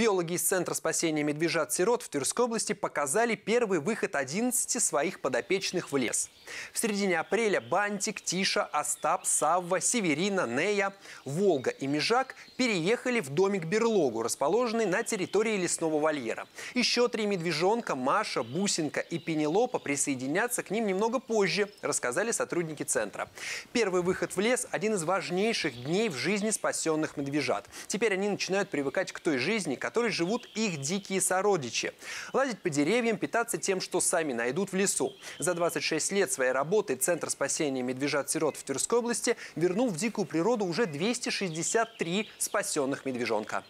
Биологи из Центра спасения медвежат-сирот в Тверской области показали первый выход 11 своих подопечных в лес. В середине апреля Бантик, Тиша, Остап, Савва, Северина, Нея, Волга и Межак переехали в домик-берлогу, расположенный на территории лесного вольера. Еще три медвежонка, Маша, Бусинка и Пенелопа присоединятся к ним немного позже, рассказали сотрудники центра. Первый выход в лес – один из важнейших дней в жизни спасенных медвежат. Теперь они начинают привыкать к той жизни, которая которой живут их дикие сородичи. Лазить по деревьям, питаться тем, что сами найдут в лесу. За 26 лет своей работы Центр спасения медвежат-сирот в Тверской области вернул в дикую природу уже 263 спасенных медвежонка.